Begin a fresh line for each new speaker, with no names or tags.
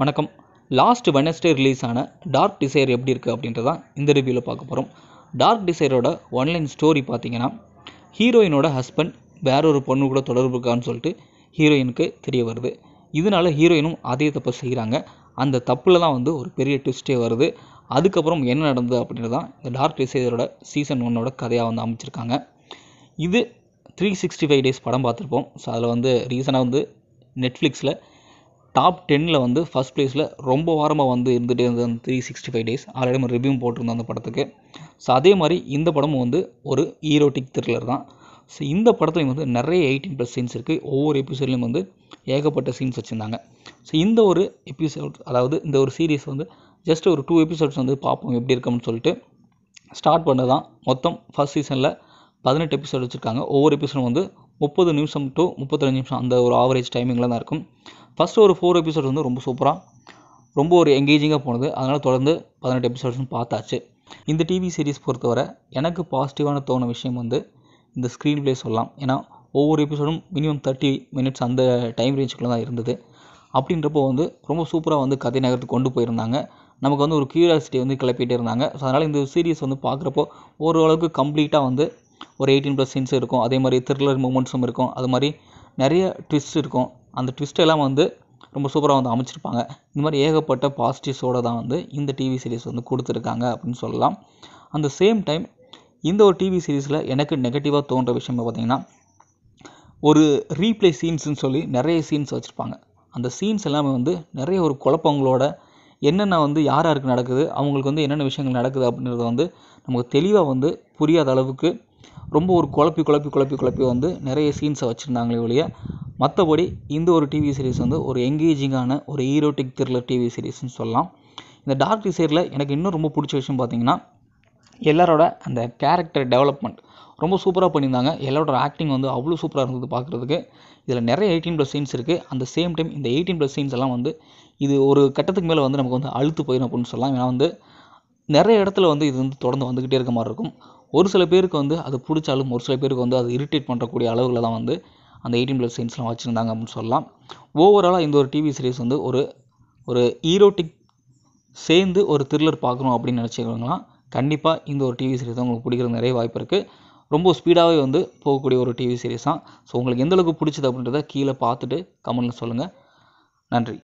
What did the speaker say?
வணக்கம் last Wednesday release ஆன dark desire எப்படி இருக்குது அப்படின்றதான் இந்த ரிவ்யூவில் பார்க்க போகிறோம் டார்க் டிசைரோட ஒன்லைன் ஸ்டோரி பார்த்தீங்கன்னா ஹீரோயினோட ஹஸ்பண்ட் வேற ஒரு பொண்ணு கூட தொடர்பு இருக்கான்னு சொல்லிட்டு ஹீரோயினுக்கு தெரிய வருது இதனால ஹீரோயினும் அதே தப்பு செய்கிறாங்க அந்த தப்பில் தான் வந்து ஒரு பெரிய ட்விஸ்டே வருது அதுக்கப்புறம் என்ன நடந்தது அப்படின்றதான் இந்த டார்க் டிசைரோட சீசன் ஒன்னோட கதையாக வந்து அமைச்சிருக்காங்க இது த்ரீ சிக்ஸ்டி ஃபைவ் டேஸ் படம் பார்த்துருப்போம் ஸோ அதில் வந்து ரீசனாக வந்து நெட்ஃப்ளிக்ஸில் டாப் டென்னில் வந்து ஃபஸ்ட் ப்ளேஸில் ரொம்ப வாரமாக வந்து இருந்துகிட்டே இருந்தது அந்த three sixty five days already நம்ம ரிவ்யூ போட்டிருந்தோம் அந்த படத்துக்கு ஸோ அதே மாதிரி இந்த படமும் வந்து ஒரு ஈரோட்டிக் த்ரில்லர் தான் ஸோ இந்த படத்துலையும் வந்து நிறைய எயிட்டீன் ப்ளஸ் சீன்ஸ் இருக்குது ஒவ்வொரு எபிசோட்லேயும் வந்து ஏகப்பட்ட சீன்ஸ் வச்சுருந்தாங்க ஸோ இந்த ஒரு எபிசோட் அதாவது இந்த ஒரு சீரீஸ் வந்து ஜஸ்ட் ஒரு டூ எபிசோட்ஸ் வந்து பார்ப்போம் எப்படி இருக்கோம்னு சொல்லிட்டு ஸ்டார்ட் பண்ண தான் மொத்தம் ஃபஸ்ட் சீசனில் பதினெட்டு எபிசோட் வச்சுருக்காங்க ஒவ்வொரு எபிசோடும் வந்து முப்பது நிமிஷம் டு முப்பத்தஞ்சு நிமிஷம் அந்த ஒரு ஆவரேஜ் டைமிங்கில் தான் இருக்கும் ஃபஸ்ட்டு ஒரு ஃபோர் எபிசோட் வந்து ரொம்ப சூப்பராக ரொம்ப ஒரு எங்கேஜிங்காக போனது அதனால் தொடர்ந்து பதினெட்டு எபிசோட்ஸும் பார்த்தாச்சு இந்த டிவி சீரிஸ் பொறுத்தவரை எனக்கு பாசிட்டிவான தோண விஷயம் வந்து இந்த ஸ்க்ரீன் ப்ளே சொல்லலாம் ஏன்னா ஒவ்வொரு எபிசோடும் மினிமம் தேர்ட்டி மினிட்ஸ் அந்த டைம் ரேஞ்சுக்குள்ள தான் இருந்தது அப்படின்றப்போ வந்து ரொம்ப சூப்பராக வந்து கதை நகரத்துக்கு கொண்டு போயிருந்தாங்க நமக்கு வந்து ஒரு க்யூரியாசிட்டி வந்து கிளப்பிகிட்டே இருந்தாங்க ஸோ அதனால் இந்த சீரிஸ் வந்து பார்க்குறப்போ ஓரளவுக்கு கம்ப்ளீட்டாக வந்து ஒரு எயிட்டீன் ப்ளஸ் சீன்ஸும் இருக்கும் அதே மாதிரி த்ரில்லர் மூமெண்ட்ஸும் இருக்கும் அது மாதிரி நிறைய ட்விஸ்ட் இருக்கும் அந்த ட்விஸ்ட் எல்லாம் வந்து ரொம்ப சூப்பராக வந்து அமைச்சிருப்பாங்க இந்த மாதிரி ஏகப்பட்ட பாசிட்டிவ்ஸோடு தான் வந்து இந்த டிவி சீரிஸ் வந்து கொடுத்துருக்காங்க அப்படின்னு சொல்லலாம் அந்த சேம் டைம் இந்த ஒரு டிவி சீரீஸில் எனக்கு நெகட்டிவாக தோன்ற விஷயம் பார்த்திங்கன்னா ஒரு ரீப்ளே சீன்ஸ்னு சொல்லி நிறைய சீன்ஸ் வச்சுருப்பாங்க அந்த சீன்ஸ் எல்லாமே வந்து நிறைய ஒரு குழப்பங்களோட என்னென்ன வந்து யார் யாருக்கு நடக்குது அவங்களுக்கு வந்து என்னென்ன விஷயங்கள் நடக்குது அப்படின்றத வந்து நமக்கு தெளிவாக வந்து புரியாத அளவுக்கு ரொம்ப ஒரு குழப்பி குழப்பி குழப்பி குழப்பி வந்து நிறைய சீன்ஸை வச்சுருந்தாங்களே ஒழிய மற்றபடி இந்த ஒரு டிவி சீரிஸ் வந்து ஒரு எங்கேஜிங்கான ஒரு ஈரோட்டிக் த்ரில்லர் டிவி சீரிஸ்னு சொல்லலாம் இந்த டார்க் டிசைரில் எனக்கு இன்னும் ரொம்ப பிடிச்ச விஷயம் பார்த்தீங்கன்னா எல்லாரோட அந்த கேரக்டர் டெவலப்மெண்ட் ரொம்ப சூப்பராக பண்ணியிருந்தாங்க எல்லாரோட ஆக்டிங் வந்து அவ்வளோ சூப்பராக இருந்தது பார்க்குறதுக்கு இதில் நிறைய எயிட்டீன் ப்ளஸ் சீன்ஸ் இருக்குது அந்த சேம் டைம் இந்த எயிட்டீன் ப்ளஸ் சீன்ஸ் எல்லாம் வந்து இது ஒரு கட்டத்துக்கு மேலே வந்து நமக்கு வந்து அழுத்து போயிடும் அப்படின்னு சொல்லலாம் ஏன்னா வந்து நிறைய இடத்துல வந்து இது வந்து தொடர்ந்து வந்துக்கிட்டே இருக்க மாதிரி இருக்கும் ஒரு சில பேருக்கு வந்து அது பிடிச்சாலும் ஒரு சில பேருக்கு வந்து அது இரிட்டேட் பண்ணுறக்கூடிய அளவில் தான் வந்து அந்த எயிட்டின் ப்ளஸ் சீன்ஸ்லாம் வச்சுருந்தாங்க அப்படின்னு சொல்லலாம் ஓவராலாக இந்த ஒரு டிவி சீரிஸ் வந்து ஒரு ஒரு ஈரோட்டிக் சேர்ந்து ஒரு த்ரில்லர் பார்க்கணும் அப்படின்னு நினச்சிக்கலாம் கண்டிப்பாக இந்த ஒரு டிவி சீரிஸ் தான் உங்களுக்கு பிடிக்கிற நிறைய வாய்ப்பு இருக்குது ரொம்ப ஸ்பீடாகவே வந்து போகக்கூடிய ஒரு டிவி சீரிஸ் தான் ஸோ உங்களுக்கு எந்தளவுக்கு பிடிச்சது அப்படின்றத கீழே பார்த்துட்டு கமெண்ட்டில் சொல்லுங்கள் நன்றி